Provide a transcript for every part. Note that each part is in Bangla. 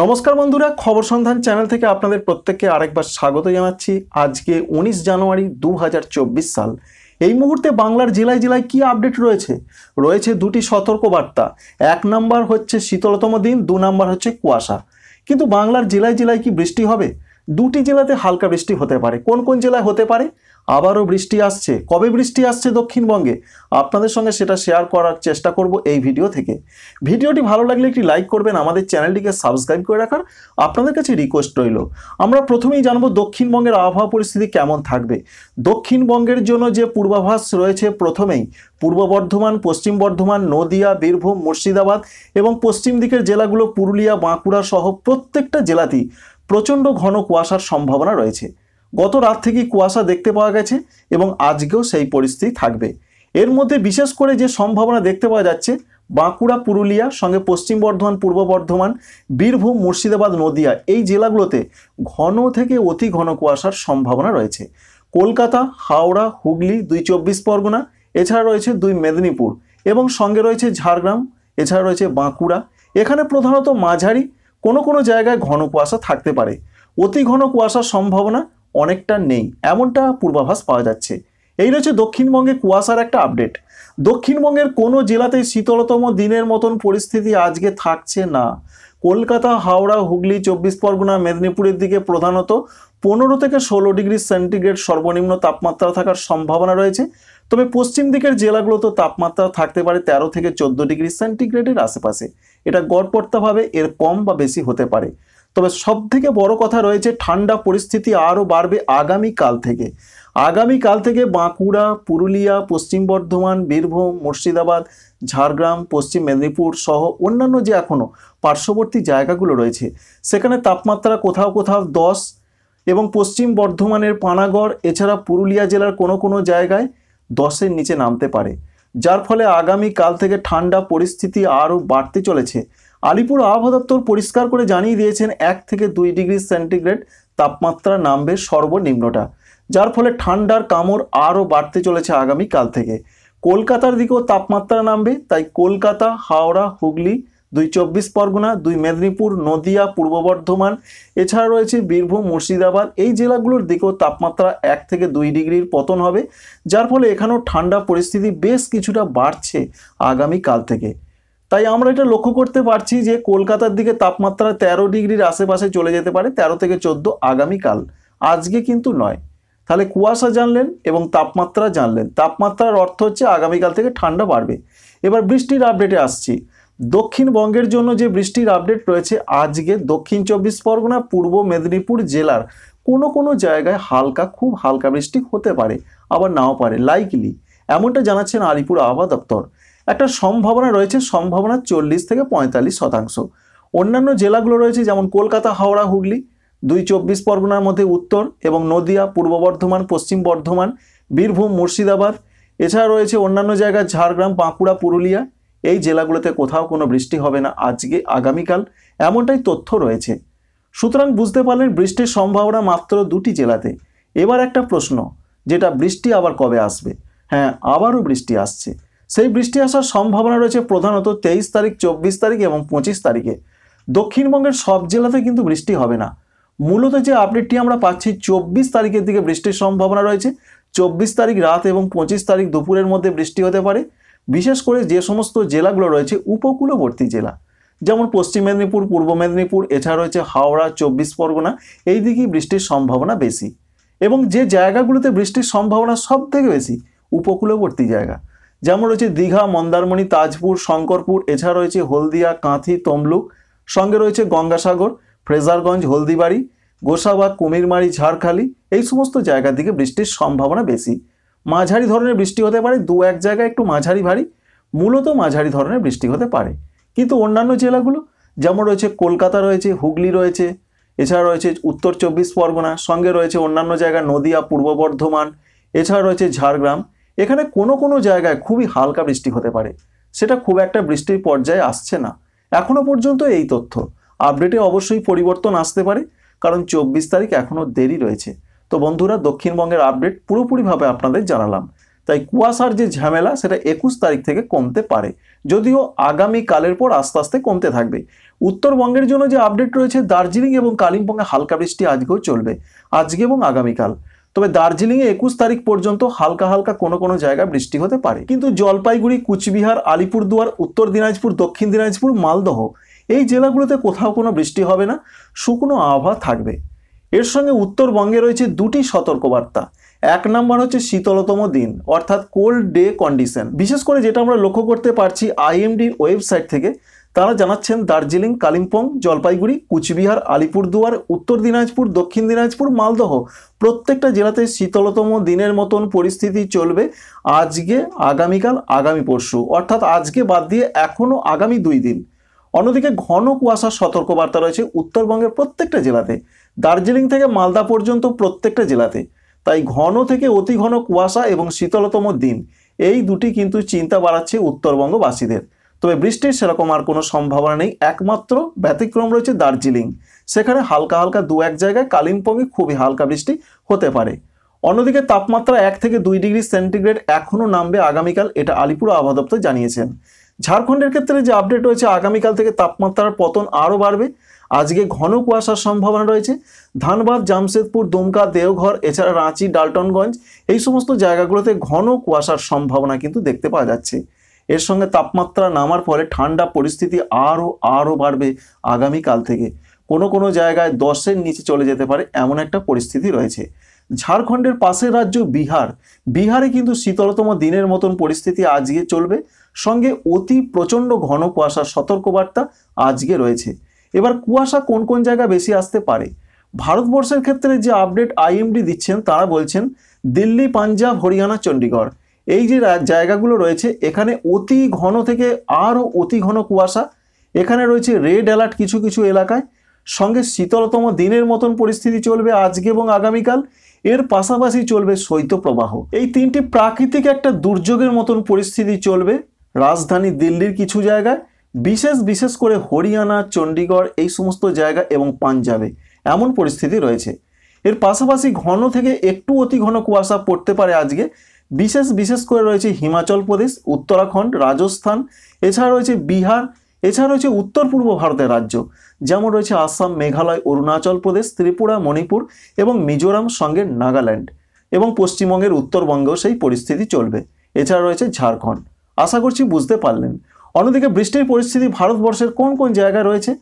নমস্কার বন্ধুরা খবর সন্ধান চ্যানেল থেকে আপনাদের প্রত্যেককে আরেকবার স্বাগত জানাচ্ছি আজকে ১৯ জানুয়ারি দু সাল এই মুহূর্তে বাংলার জেলায় জেলায় কি আপডেট রয়েছে রয়েছে দুটি সতর্কবার্তা এক নাম্বার হচ্ছে শীতলতম দিন দু নাম্বার হচ্ছে কুয়াশা কিন্তু বাংলার জেলায় জেলায় কি বৃষ্টি হবে দুটি জেলাতে হালকা বৃষ্টি হতে পারে কোন কোন জেলায় হতে পারে আবারও বৃষ্টি আসছে কবে বৃষ্টি আসছে দক্ষিণবঙ্গে আপনাদের সঙ্গে সেটা শেয়ার করার চেষ্টা করব এই ভিডিও থেকে ভিডিওটি ভালো লাগলে একটি লাইক করবেন আমাদের চ্যানেলটিকে সাবস্ক্রাইব করে রাখার আপনাদের কাছে রিকোয়েস্ট রইল আমরা প্রথমেই জানব দক্ষিণবঙ্গের আবহাওয়া পরিস্থিতি কেমন থাকবে দক্ষিণবঙ্গের জন্য যে পূর্বাভাস রয়েছে প্রথমেই পূর্ব বর্ধমান পশ্চিম বর্ধমান নদিয়া বীরভূম মুর্শিদাবাদ এবং পশ্চিম দিকের জেলাগুলো পুরুলিয়া বাঁকুড়া সহ প্রত্যেকটা জেলাতেই প্রচণ্ড ঘন কুয়াশার সম্ভাবনা রয়েছে গত রাত থেকে কুয়াশা দেখতে পাওয়া গেছে এবং আজকেও সেই পরিস্থিতি থাকবে এর মধ্যে বিশেষ করে যে সম্ভাবনা দেখতে পাওয়া যাচ্ছে বাঁকুড়া পুরুলিয়া সঙ্গে পশ্চিম বর্ধমান পূর্ব বর্ধমান বীরভূম মুর্শিদাবাদ নদিয়া এই জেলাগুলোতে ঘন থেকে অতি ঘন কুয়াশার সম্ভাবনা রয়েছে কলকাতা হাওড়া হুগলি দুই চব্বিশ পরগনা এছাড়া রয়েছে দুই মেদিনীপুর এবং সঙ্গে রয়েছে ঝাড়গ্রাম এছাড়া রয়েছে বাঁকুড়া এখানে প্রধানত মাঝারি কোনো কোনো জায়গায় ঘন কুয়াশা থাকতে পারে অতি ঘন কুয়াশার সম্ভাবনা অনেকটা নেই এমনটা পূর্বাভাস পাওয়া যাচ্ছে এই রয়েছে দক্ষিণবঙ্গে কুয়াশার একটা আপডেট দক্ষিণবঙ্গের কোনো জেলাতেই শীতলতম দিনের মতন পরিস্থিতি আজকে থাকছে না কলকাতা হাওড়া হুগলি চব্বিশ পরগনা মেদিনীপুরের দিকে প্রধানত পনেরো থেকে ষোলো ডিগ্রি সেন্টিগ্রেড সর্বনিম্ন তাপমাত্রা থাকার সম্ভাবনা রয়েছে তবে পশ্চিম দিকের জেলাগুলোতে তাপমাত্রা থাকতে পারে তেরো থেকে চোদ্দো ডিগ্রি সেন্টিগ্রেডের আশেপাশে এটা গড়পড়তাভাবে এর কম বা বেশি হতে পারে তবে সবথেকে বড় কথা রয়েছে ঠান্ডা পরিস্থিতি আরও বাড়বে আগামীকাল থেকে আগামীকাল থেকে বাঁকুড়া পুরুলিয়া পশ্চিম বর্ধমান বীরভূম মুর্শিদাবাদ ঝাড়গ্রাম পশ্চিম মেদিনীপুর সহ অন্যান্য যে এখনও পার্শ্ববর্তী জায়গাগুলো রয়েছে সেখানে তাপমাত্রা কোথাও কোথাও দশ এবং পশ্চিম বর্ধমানের পানাগড় এছাড়া পুরুলিয়া জেলার কোনো কোনো জায়গায় দশের নিচে নামতে পারে যার ফলে আগামী কাল থেকে ঠান্ডা পরিস্থিতি আরও বাড়তে চলেছে আলিপুর আবহাওয়া দপ্তর পরিষ্কার করে জানিয়ে দিয়েছেন এক থেকে দুই ডিগ্রি সেন্টিগ্রেড তাপমাত্রা নামবে সর্বনিম্নটা যার ফলে ঠান্ডার কামড় আরও বাড়তে চলেছে আগামী কাল থেকে কলকাতার দিকেও তাপমাত্রা নামবে তাই কলকাতা হাওড়া হুগলি দুই চব্বিশ পরগনা দুই মেদিনীপুর নদিয়া পূর্ব বর্ধমান এছাড়া রয়েছে বীরভূম মুর্শিদাবাদ এই জেলাগুলোর দিকেও তাপমাত্রা এক থেকে দুই ডিগ্রির পতন হবে যার ফলে এখানেও ঠান্ডা পরিস্থিতি বেশ কিছুটা বাড়ছে আগামী কাল থেকে তাই আমরা এটা লক্ষ্য করতে পারছি যে কলকাতার দিকে তাপমাত্রা ১৩ ডিগ্রির আশেপাশে চলে যেতে পারে ১৩ থেকে চোদ্দো আগামীকাল আজকে কিন্তু নয় তাহলে কুয়াশা জানলেন এবং তাপমাত্রা জানলেন তাপমাত্রার অর্থ হচ্ছে আগামীকাল থেকে ঠান্ডা বাড়বে এবার বৃষ্টির আপডেটে আসছি দক্ষিণবঙ্গের জন্য যে বৃষ্টির আপডেট রয়েছে আজকে দক্ষিণ চব্বিশ পরগনা পূর্ব মেদিনীপুর জেলার কোনো কোনো জায়গায় হালকা খুব হালকা বৃষ্টি হতে পারে আবার নাও পারে লাইকলি এমনটা জানাচ্ছেন আলিপুর আবহাওয়া দপ্তর একটা সম্ভাবনা রয়েছে সম্ভাবনা চল্লিশ থেকে পঁয়তাল্লিশ শতাংশ অন্যান্য জেলাগুলো রয়েছে যেমন কলকাতা হাওড়া হুগলি দুই চব্বিশ পরগনার মধ্যে উত্তর এবং নদিয়া পূর্ব বর্ধমান পশ্চিম বর্ধমান বীরভূম মুর্শিদাবাদ এছাড়া রয়েছে অন্যান্য জায়গা ঝাড়গ্রাম বাঁকুড়া পুরুলিয়া এই জেলাগুলোতে কোথাও কোনো বৃষ্টি হবে না আজকে আগামীকাল এমনটাই তথ্য রয়েছে সুতরাং বুঝতে পারলেন বৃষ্টির সম্ভাবনা মাত্র দুটি জেলাতে এবার একটা প্রশ্ন যেটা বৃষ্টি আবার কবে আসবে হ্যাঁ আবারও বৃষ্টি আসছে সেই বৃষ্টি আসার সম্ভাবনা রয়েছে প্রধানত তেইশ তারিখ চব্বিশ তারিখ এবং পঁচিশ তারিখে দক্ষিণবঙ্গের সব জেলাতে কিন্তু বৃষ্টি হবে না মূলত যে আপডেটটি আমরা পাচ্ছি চব্বিশ তারিখের দিকে বৃষ্টির সম্ভাবনা রয়েছে চব্বিশ তারিখ রাত এবং পঁচিশ তারিখ দুপুরের মধ্যে বৃষ্টি হতে পারে বিশেষ করে যে সমস্ত জেলাগুলো রয়েছে উপকূলবর্তী জেলা যেমন পশ্চিম মেদিনীপুর পূর্ব মেদিনীপুর এছাড়া রয়েছে হাওড়া চব্বিশ পরগনা এই দিকেই বৃষ্টির সম্ভাবনা বেশি এবং যে জায়গাগুলোতে বৃষ্টির সম্ভাবনা সব থেকে বেশি উপকূলবর্তী জায়গা যেমন রয়েছে দীঘা মন্দারমণি তাজপুর শঙ্করপুর এছাড়া রয়েছে হলদিয়া কাঁথি তমলুক সঙ্গে রয়েছে গঙ্গাসাগর ফ্রেজারগঞ্জ হলদিবাড়ি গোসাবা কুমিরমারি ঝাড়খালি এই সমস্ত জায়গার দিকে বৃষ্টির সম্ভাবনা বেশি মাঝারি ধরনের বৃষ্টি হতে পারে দু এক জায়গায় একটু মাঝারি ভারী মূলত মাঝারি ধরনের বৃষ্টি হতে পারে কিন্তু অন্যান্য জেলাগুলো যেমন রয়েছে কলকাতা রয়েছে হুগলি রয়েছে এছাড়া রয়েছে উত্তর চব্বিশ পরগনা সঙ্গে রয়েছে অন্যান্য জায়গায় নদিয়া পূর্ব বর্ধমান এছাড়া রয়েছে ঝাড়গ্রাম এখানে কোনো কোনো জায়গায় খুবই হালকা বৃষ্টি হতে পারে সেটা খুব একটা বৃষ্টির পর্যায়ে আসছে না এখনও পর্যন্ত এই তথ্য আপডেটে অবশ্যই পরিবর্তন আসতে পারে কারণ চব্বিশ তারিখ এখনও দেরি রয়েছে তো বন্ধুরা দক্ষিণবঙ্গের আপডেট পুরোপুরিভাবে আপনাদের জানালাম তাই কুয়াশার যে ঝামেলা সেটা একুশ তারিখ থেকে কমতে পারে যদিও আগামী কালের পর আস্তে আস্তে কমতে থাকবে উত্তরবঙ্গের জন্য যে আপডেট রয়েছে দার্জিলিং এবং কালিম্পংয়ে হালকা বৃষ্টি আজকেও চলবে আজকে এবং আগামীকাল তবে দার্জিলিংয়ে একুশ তারিখ পর্যন্ত হালকা হালকা কোনো কোনো জায়গায় বৃষ্টি হতে পারে কিন্তু জলপাইগুড়ি কুচবিহার আলিপুরদুয়ার উত্তর দিনাজপুর দক্ষিণ দিনাজপুর মালদহ এই জেলাগুলোতে কোথাও কোনো বৃষ্টি হবে না শুকনো আবহাওয়া থাকবে এর সঙ্গে উত্তরবঙ্গে রয়েছে দুটি সতর্কবার্তা এক নাম্বার হচ্ছে শীতলতম দিন অর্থাৎ কোল্ড ডে কন্ডিশন বিশেষ করে যেটা আমরা লক্ষ্য করতে পারছি আইএমডির ওয়েবসাইট থেকে তারা জানাচ্ছেন দার্জিলিং কালিম্পং জলপাইগুড়ি কুচবিহার আলিপুরদুয়ার উত্তর দিনাজপুর দক্ষিণ দিনাজপুর মালদহ প্রত্যেকটা জেলাতে শীতলতম দিনের মতন পরিস্থিতি চলবে আজকে আগামীকাল আগামী পরশু অর্থাৎ আজকে বাদ দিয়ে এখনও আগামী দুই দিন অন্যদিকে ঘন কুয়াশার সতর্কবার্তা রয়েছে উত্তরবঙ্গের প্রত্যেকটা জেলাতে দার্জিলিং থেকে মালদা পর্যন্ত প্রত্যেকটা জেলাতে তাই ঘন থেকে অতি ঘন কুয়াশা এবং শীতলতম দিন এই দুটি কিন্তু চিন্তা বাড়াচ্ছে উত্তরবঙ্গবাসীদের তবে বৃষ্টির সেরকম আর কোনো সম্ভাবনা নেই একমাত্র ব্যতিক্রম রয়েছে দার্জিলিং সেখানে হালকা হালকা দু এক জায়গায় কালিম্পংয়ে খুবই হালকা বৃষ্টি হতে পারে অন্যদিকে তাপমাত্রা এক থেকে দুই ডিগ্রি সেন্টিগ্রেড এখনও নামবে আগামীকাল এটা আলিপুর আবহাওয়া দপ্তর জানিয়েছেন ঝাড়খণ্ডের ক্ষেত্রে যে আপডেট রয়েছে আগামীকাল থেকে তাপমাত্রার পতন আরও বাড়বে আজকে ঘন কুয়াশার সম্ভাবনা রয়েছে ধানবাদ জামশেদপুর দুমকা দেওঘর এছাড়া রাঁচি ডালটনগঞ্জ এই সমস্ত জায়গাগুলোতে ঘন কুয়াশার সম্ভাবনা কিন্তু দেখতে পাওয়া যাচ্ছে এর সঙ্গে তাপমাত্রা নামার ফলে ঠান্ডা পরিস্থিতি আরও আরও বাড়বে আগামীকাল থেকে কোনো কোনো জায়গায় দশের নিচে চলে যেতে পারে এমন একটা পরিস্থিতি রয়েছে ঝাড়খণ্ডের পাশের রাজ্য বিহার বিহারে কিন্তু শীতলতম দিনের মতন পরিস্থিতি আজকে চলবে সঙ্গে অতি প্রচণ্ড ঘন কুয়াশার সতর্কবার্তা আজকে রয়েছে এবার কুয়াশা কোন কোন জায়গা বেশি আসতে পারে ভারতবর্ষের ক্ষেত্রে যে আপডেট আইএমডি দিচ্ছেন তারা বলছেন দিল্লি পাঞ্জাব হরিয়ানা চণ্ডীগড় এই যে জায়গাগুলো রয়েছে এখানে অতি ঘন থেকে আরও অতি ঘন কুয়াশা এখানে রয়েছে রেড অ্যালার্ট কিছু কিছু এলাকায় সঙ্গে শীতলতম দিনের মতন পরিস্থিতি চলবে আজকে এবং আগামীকাল এর পাশাপাশি চলবে শৈত্যপ্রবাহ এই তিনটি প্রাকৃতিক একটা দুর্যোগের মতন পরিস্থিতি চলবে রাজধানী দিল্লির কিছু জায়গায় বিশেষ বিশেষ করে হরিয়ানা চণ্ডীগড় এই সমস্ত জায়গা এবং পাঞ্জাবে এমন পরিস্থিতি রয়েছে এর পাশাপাশি ঘন থেকে একটু অতি ঘন কুয়াশা পড়তে পারে আজকে বিশেষ বিশেষ করে রয়েছে হিমাচল প্রদেশ উত্তরাখণ্ড রাজস্থান এছাড়া রয়েছে বিহার এছাড়া রয়েছে উত্তর পূর্ব ভারতের রাজ্য যেমন রয়েছে আসাম মেঘালয় অরুণাচল প্রদেশ ত্রিপুরা মণিপুর এবং মিজোরাম সঙ্গে নাগাল্যান্ড এবং পশ্চিমবঙ্গের উত্তরবঙ্গেও সেই পরিস্থিতি চলবে এছাড়া রয়েছে ঝাড়খণ্ড আশা করছি বুঝতে পারলেন অন্যদিকে বৃষ্টির পরিস্থিতি ভারতবর্ষের কোন কোন জায়গায় রয়েছে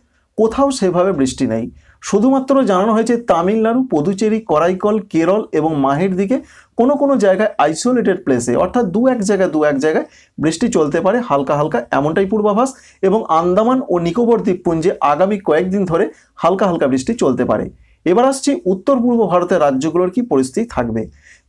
কোথাও সেভাবে বৃষ্টি নেই শুধুমাত্র জানানো হয়েছে তামিলনাড়ু পদুচেরি করাইকল কেরল এবং মাহের দিকে কোনো কোনো জায়গায় আইসোলেটেড প্লেসে অর্থাৎ দু এক জায়গায় দু এক জায়গায় বৃষ্টি চলতে পারে হালকা হালকা এমনটাই পূর্বাভাস এবং আন্দামান ও নিকোবর দ্বীপপুঞ্জে আগামী কয়েকদিন ধরে হালকা হালকা বৃষ্টি চলতে পারে এবার আসছি উত্তর পূর্ব ভারতের রাজ্যগুলোর কি পরিস্থিতি থাকবে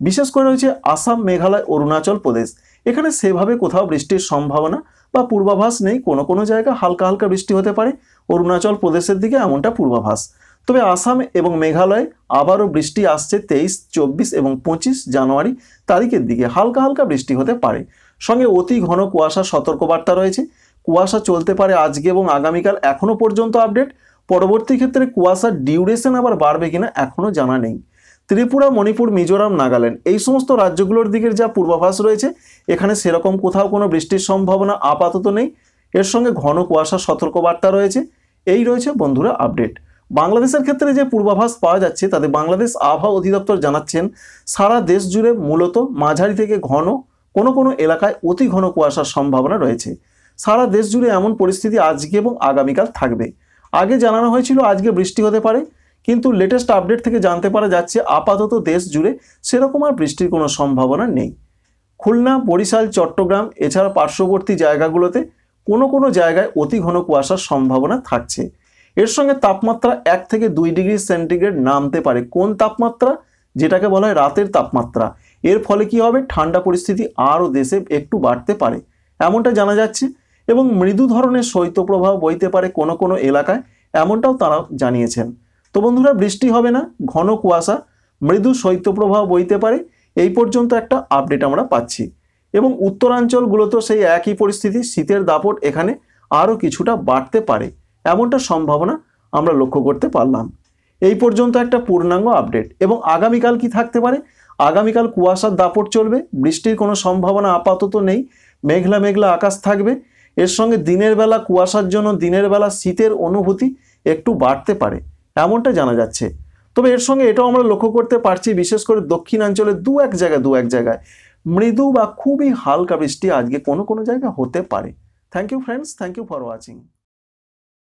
বিশেষ করে রয়েছে আসাম মেঘালয় অরুণাচল প্রদেশ এখানে সেভাবে কোথাও বৃষ্টির সম্ভাবনা বা পূর্বাভাস নেই কোনো কোনো জায়গা হালকা হালকা বৃষ্টি হতে পারে অরুণাচল প্রদেশের দিকে এমনটা পূর্বাভাস তবে আসাম এবং মেঘালয় আবারও বৃষ্টি আসছে তেইশ চব্বিশ এবং পঁচিশ জানুয়ারি তারিখের দিকে হালকা হালকা বৃষ্টি হতে পারে সঙ্গে অতি ঘন কুয়াশার সতর্কবার্তা রয়েছে কুয়াশা চলতে পারে আজকে এবং আগামীকাল এখনও পর্যন্ত আপডেট পরবর্তী ক্ষেত্রে কুয়াশার ডিউরেশন আবার বাড়বে কিনা এখনও জানা নেই ত্রিপুরা মণিপুর মিজোরাম নাগাল্যান্ড এই সমস্ত রাজ্যগুলোর দিকের যা পূর্বাভাস রয়েছে এখানে সেরকম কোথাও কোনো বৃষ্টির সম্ভাবনা আপাতত নেই এর সঙ্গে ঘন কুয়াশার সতর্কবার্তা রয়েছে এই রয়েছে বন্ধুরা আপডেট বাংলাদেশের ক্ষেত্রে যে পূর্বাভাস পাওয়া যাচ্ছে তাতে বাংলাদেশ আবহাওয়া অধিদপ্তর জানাচ্ছেন সারা দেশ জুড়ে মূলত মাঝারি থেকে ঘন কোনো কোনো এলাকায় অতি ঘন কুয়াশার সম্ভাবনা রয়েছে সারা দেশ জুড়ে এমন পরিস্থিতি আজকে এবং আগামীকাল থাকবে আগে জানানো হয়েছিল আজকে বৃষ্টি হতে পারে কিন্তু লেটেস্ট আপডেট থেকে জানতে পারা যাচ্ছে আপাতত দেশ জুড়ে সেরকম আর বৃষ্টির কোনো সম্ভাবনা নেই খুলনা বরিশাল চট্টগ্রাম এছাড়া পার্শ্ববর্তী জায়গাগুলোতে কোনো কোনো জায়গায় অতি ঘন কুয়াশার সম্ভাবনা থাকছে এর সঙ্গে তাপমাত্রা এক থেকে দুই ডিগ্রি সেন্টিগ্রেড নামতে পারে কোন তাপমাত্রা যেটাকে বলা হয় রাতের তাপমাত্রা এর ফলে কি হবে ঠান্ডা পরিস্থিতি আরও দেশে একটু বাড়তে পারে এমনটা জানা যাচ্ছে এবং মৃদু ধরনের শৈত্যপ্রবাহ বইতে পারে কোনো কোনো এলাকায় এমনটাও তারা জানিয়েছেন তো বন্ধুরা বৃষ্টি হবে না ঘন কুয়াশা মৃদু শৈত্যপ্রবাহ বইতে পারে এই পর্যন্ত একটা আপডেট আমরা পাচ্ছি এবং উত্তরাঞ্চলগুলোতেও সেই একই পরিস্থিতি শীতের দাপট এখানে আরও কিছুটা বাড়তে পারে এমনটা সম্ভাবনা আমরা লক্ষ্য করতে পারলাম এই পর্যন্ত একটা পূর্ণাঙ্গ আপডেট এবং আগামীকাল কি থাকতে পারে আগামীকাল কুয়াশার দাপট চলবে বৃষ্টির কোনো সম্ভাবনা আপাতত নেই মেঘলা মেঘলা আকাশ থাকবে এর সঙ্গে দিনের বেলা কুয়াশার জন্য দিনের বেলা শীতের অনুভূতি একটু বাড়তে পারে এমনটা জানা যাচ্ছে তবে এর সঙ্গে এটাও আমরা লক্ষ্য করতে পারছি বিশেষ করে দক্ষিণাঞ্চলে দু এক জায়গায় দু এক জায়গায় মৃদু বা খুবই হালকা বৃষ্টি আজকে কোনো কোনো জায়গায় হতে পারে thank you friends thank you for watching